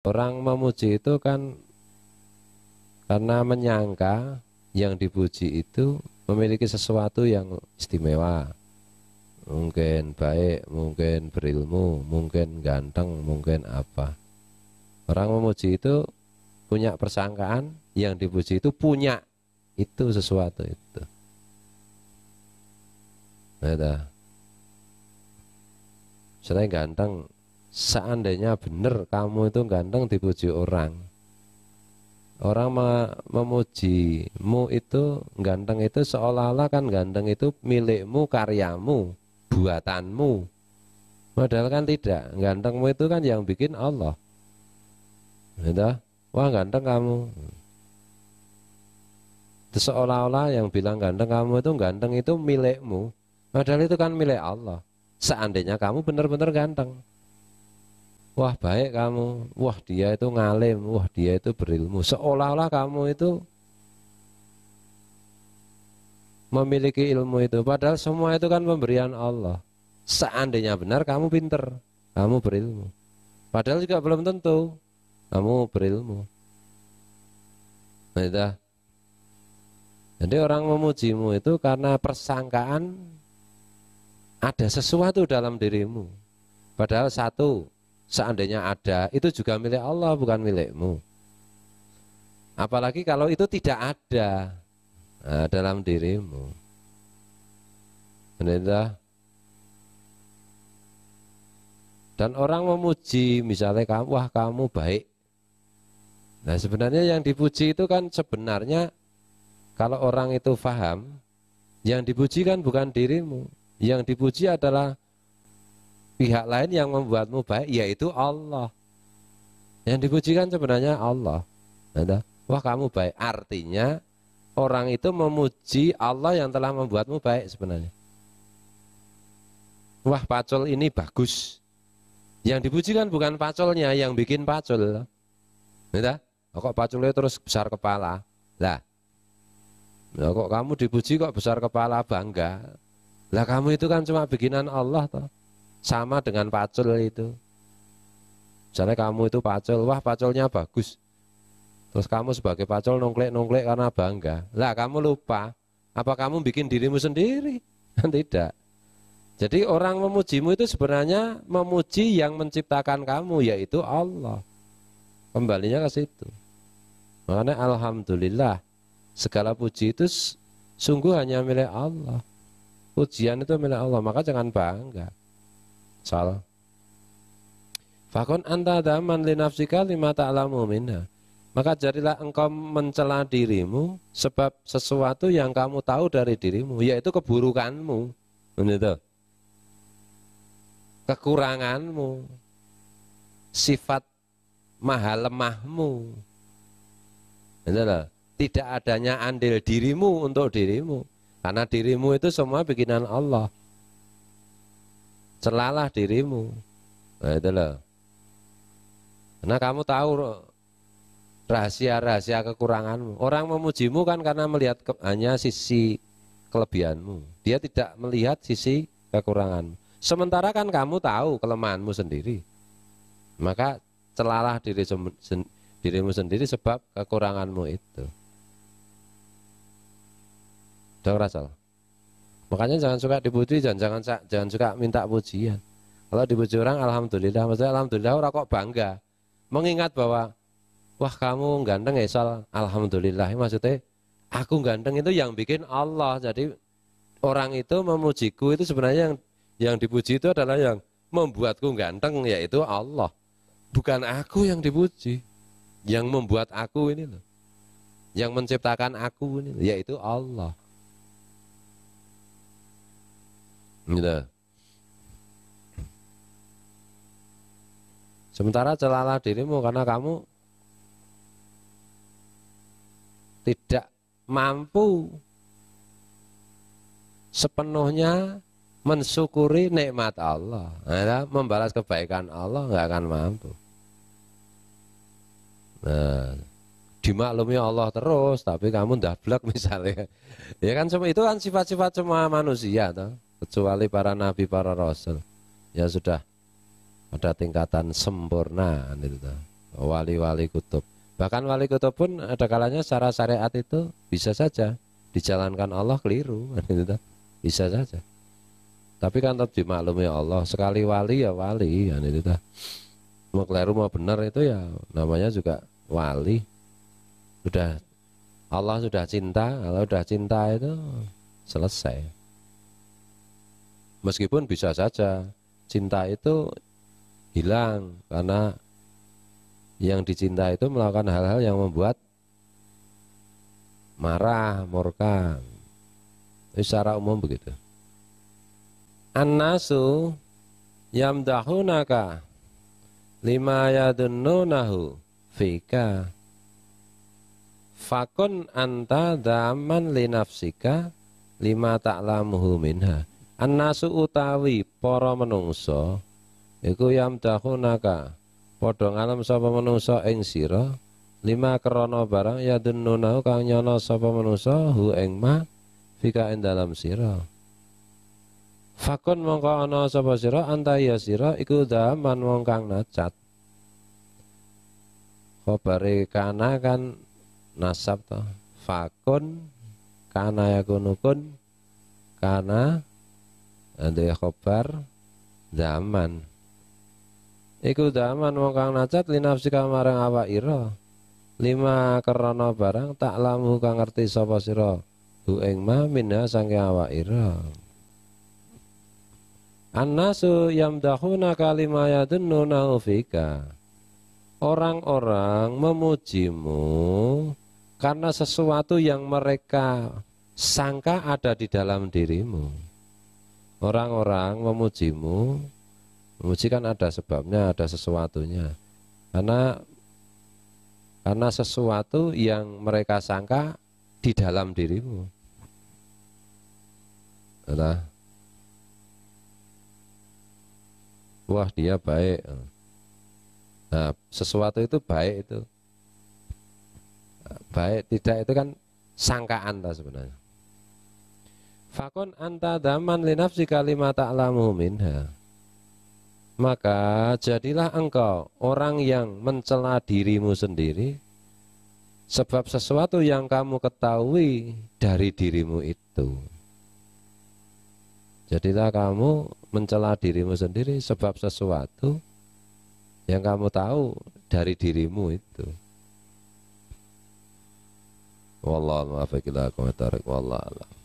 Orang memuji itu kan karena menyangka yang dipuji itu memiliki sesuatu yang istimewa. Mungkin baik, mungkin berilmu, mungkin ganteng, mungkin apa. Orang memuji itu punya persangkaan yang dipuji itu punya itu sesuatu itu. Ada. Saya ganteng, seandainya benar kamu itu ganteng dipuji orang orang memujimu itu ganteng itu seolah-olah kan ganteng itu milikmu karyamu buatanmu padahal kan tidak gantengmu itu kan yang bikin Allah gitu wah ganteng kamu seolah-olah yang bilang ganteng kamu itu ganteng itu milikmu padahal itu kan milik Allah seandainya kamu benar-benar ganteng wah baik kamu, wah dia itu ngalim, wah dia itu berilmu. Seolah-olah kamu itu memiliki ilmu itu. Padahal semua itu kan pemberian Allah. Seandainya benar kamu pinter, kamu berilmu. Padahal juga belum tentu kamu berilmu. Nah, Jadi orang memujimu itu karena persangkaan ada sesuatu dalam dirimu. Padahal satu, seandainya ada, itu juga milik Allah bukan milikmu. Apalagi kalau itu tidak ada nah, dalam dirimu. Benar Dan orang memuji misalnya kamu, wah kamu baik. Nah sebenarnya yang dipuji itu kan sebenarnya kalau orang itu faham, yang dipuji kan bukan dirimu, yang dipuji adalah pihak lain yang membuatmu baik yaitu Allah. Yang dipujikan sebenarnya Allah. Ada, wah kamu baik. Artinya orang itu memuji Allah yang telah membuatmu baik sebenarnya. Wah pacul ini bagus. Yang dipujikan bukan paculnya, yang bikin pacul. ada gitu. kok paculnya terus besar kepala. Lah, Nah, kok kamu dipuji kok besar kepala bangga? Lah kamu itu kan cuma bikinan Allah toh sama dengan pacul itu misalnya kamu itu pacul wah paculnya bagus terus kamu sebagai pacul nongklek-nongklek karena bangga lah kamu lupa apa kamu bikin dirimu sendiri kan tidak jadi orang memujimu itu sebenarnya memuji yang menciptakan kamu yaitu Allah kembalinya ke situ makanya Alhamdulillah segala puji itu sungguh hanya milik Allah pujian itu milik Allah maka jangan bangga Sal. Fakon anta daman nafsika lima ta'lamu minha. Maka jadilah engkau mencela dirimu sebab sesuatu yang kamu tahu dari dirimu, yaitu keburukanmu. Begitu. Kekuranganmu. Sifat maha lemahmu. Begitu. Tidak adanya andil dirimu untuk dirimu. Karena dirimu itu semua bikinan Allah celalah dirimu nah itu loh karena kamu tahu rahasia-rahasia kekuranganmu orang memujimu kan karena melihat ke, hanya sisi kelebihanmu dia tidak melihat sisi kekuranganmu sementara kan kamu tahu kelemahanmu sendiri maka celalah diri sen, dirimu sendiri sebab kekuranganmu itu. Dong Rasal. Makanya jangan suka dipuji dan jangan jangan suka minta pujian. Kalau dipuji orang alhamdulillah, maksudnya alhamdulillah orang kok bangga. Mengingat bahwa wah kamu ganteng ya Sal, alhamdulillah maksudnya aku ganteng itu yang bikin Allah. Jadi orang itu memujiku itu sebenarnya yang yang dipuji itu adalah yang membuatku ganteng yaitu Allah. Bukan aku yang dipuji, yang membuat aku ini loh. Yang menciptakan aku ini yaitu Allah. Gitu. Sementara celalah dirimu karena kamu tidak mampu sepenuhnya mensyukuri nikmat Allah. ya, membalas kebaikan Allah nggak akan mampu. Nah, dimaklumi Allah terus, tapi kamu blek misalnya. Ya kan semua itu kan sifat-sifat semua manusia, toh kecuali para nabi para rasul ya sudah ada tingkatan sempurna gitu wali-wali kutub bahkan wali kutub pun ada kalanya secara syariat itu bisa saja dijalankan Allah keliru gitu bisa saja tapi kan tetap dimaklumi Allah sekali wali ya wali gitu. itu mau keliru mau benar itu ya namanya juga wali sudah Allah sudah cinta Allah sudah cinta itu selesai Meskipun bisa saja cinta itu hilang karena yang dicinta itu melakukan hal-hal yang membuat marah, murka. Itu eh, secara umum begitu. An-nasu yamdahunaka lima yadunnunahu fika fakun anta daman linafsika lima taklamuhu minha Annasu utawi para menungso iku naka padha alam sapa menungso ing sira lima krana barang ya nunau kang nyana sapa menungso hu ing ma fika ing dalam sira Fakun mongko ana sapa sira antaya sira iku daman wong kang nacat Khobare kana kan nasab to fakun kana yakunukun kana Andai khobar zaman iku zaman wong kang nacat linafsi marang awak ira lima kerana barang tak lamu kang ngerti sapa sira bu ing ma minha sangke awak ira Annasu yamdahuna kalima yadunnuna fika Orang-orang memujimu karena sesuatu yang mereka sangka ada di dalam dirimu orang-orang memujimu memuji kan ada sebabnya ada sesuatunya karena karena sesuatu yang mereka sangka di dalam dirimu nah, wah dia baik nah sesuatu itu baik itu baik tidak itu kan sangkaan lah sebenarnya Fakun anta daman linafsi kalimat ta'lamu minha. Maka jadilah engkau orang yang mencela dirimu sendiri sebab sesuatu yang kamu ketahui dari dirimu itu. Jadilah kamu mencela dirimu sendiri sebab sesuatu yang kamu tahu dari dirimu itu. Wallahu a'lam.